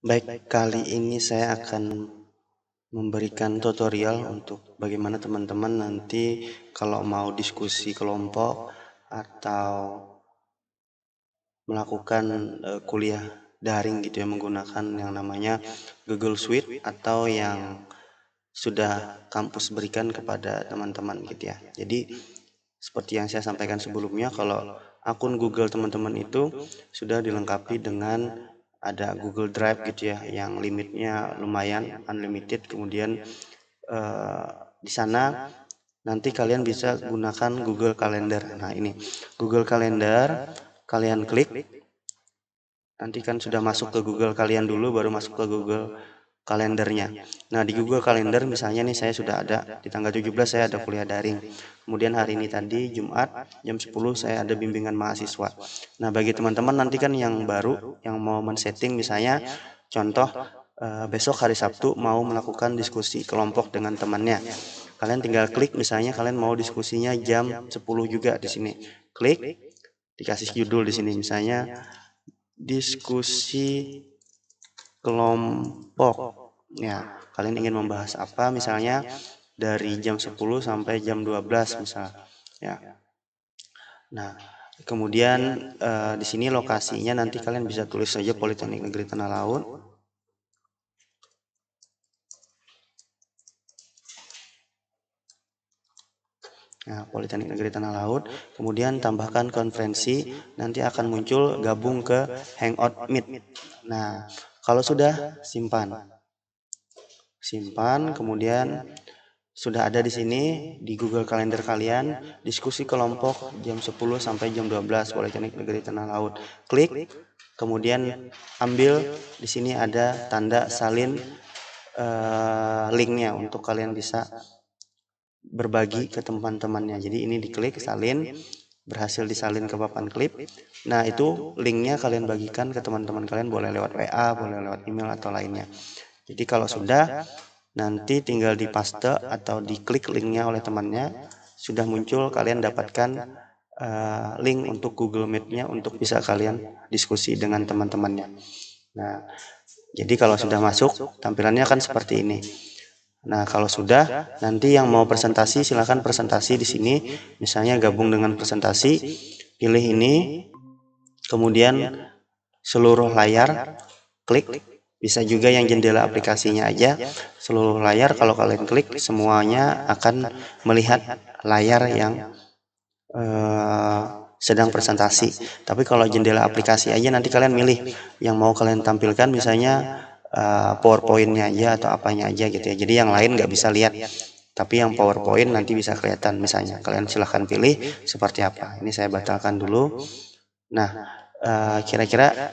Baik, kali ini saya akan memberikan tutorial untuk bagaimana teman-teman nanti kalau mau diskusi kelompok atau melakukan e, kuliah daring gitu ya menggunakan yang namanya Google Suite atau yang sudah kampus berikan kepada teman-teman gitu ya. Jadi seperti yang saya sampaikan sebelumnya kalau akun Google teman-teman itu sudah dilengkapi dengan ada Google Drive gitu ya, gitu ya yang limitnya lumayan unlimited kemudian uh, di sana nanti kalian bisa gunakan Google Calendar nah ini Google Calendar kalian klik nanti kan, kan sudah masuk ke Google kalian dulu baru masuk ke Google kalendernya. Nah, di Google Kalender misalnya nih saya sudah ada di tanggal 17 saya ada kuliah daring. Kemudian hari ini tadi Jumat jam 10 saya ada bimbingan mahasiswa. Nah, bagi teman-teman nanti kan yang baru yang mau men-setting misalnya contoh eh, besok hari Sabtu mau melakukan diskusi kelompok dengan temannya. Kalian tinggal klik misalnya kalian mau diskusinya jam 10 juga di sini. Klik dikasih judul di sini misalnya diskusi kelompok ya kalian ingin membahas apa misalnya dari jam 10 sampai jam 12 misal ya nah kemudian eh, di sini lokasinya nanti kalian bisa tulis saja Politeknik Negeri Tanah Laut Nah, Politeknik Negeri Tanah Laut, kemudian tambahkan konferensi, nanti akan muncul gabung ke Hangout Meet. Nah, kalau sudah simpan simpan kemudian sudah ada di sini di Google Calendar kalian diskusi kelompok jam 10 sampai jam 12 Politeknik Negeri Tanah Laut klik kemudian ambil di sini ada tanda salin uh, linknya untuk kalian bisa berbagi ke teman-temannya jadi ini diklik salin berhasil disalin ke papan klip nah itu linknya kalian bagikan ke teman-teman kalian boleh lewat WA boleh lewat email atau lainnya jadi kalau sudah nanti tinggal di paste atau diklik linknya oleh temannya sudah muncul kalian dapatkan uh, link untuk Google Meet-nya untuk bisa kalian diskusi dengan teman-temannya. Nah, nah, jadi kalau sudah masuk tampilannya akan seperti ini. Nah, nah, kalau sudah nanti yang mau presentasi silahkan presentasi di sini. Misalnya gabung dengan presentasi, pilih ini, kemudian seluruh layar, klik bisa juga yang jendela aplikasinya aja seluruh layar kalau kalian klik semuanya akan melihat layar yang uh, sedang presentasi. Tapi kalau jendela aplikasi aja nanti kalian milih yang mau kalian tampilkan misalnya uh, eh, powerpoint aja atau apanya aja gitu ya. Jadi yang lain nggak bisa lihat tapi yang PowerPoint nanti bisa kelihatan misalnya kalian silahkan pilih seperti apa ini saya batalkan dulu nah eh, kira-kira uh, kira -kira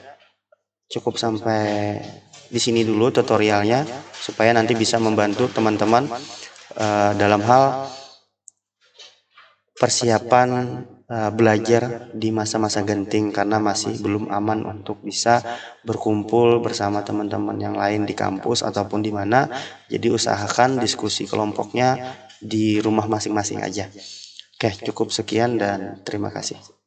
cukup sampai di sini dulu tutorialnya supaya nanti bisa membantu teman-teman uh, dalam hal persiapan uh, belajar di masa-masa genting karena masih belum aman untuk bisa berkumpul bersama teman-teman yang lain di kampus ataupun di mana. Jadi usahakan diskusi kelompoknya di rumah masing-masing aja. Oke, cukup sekian dan terima kasih.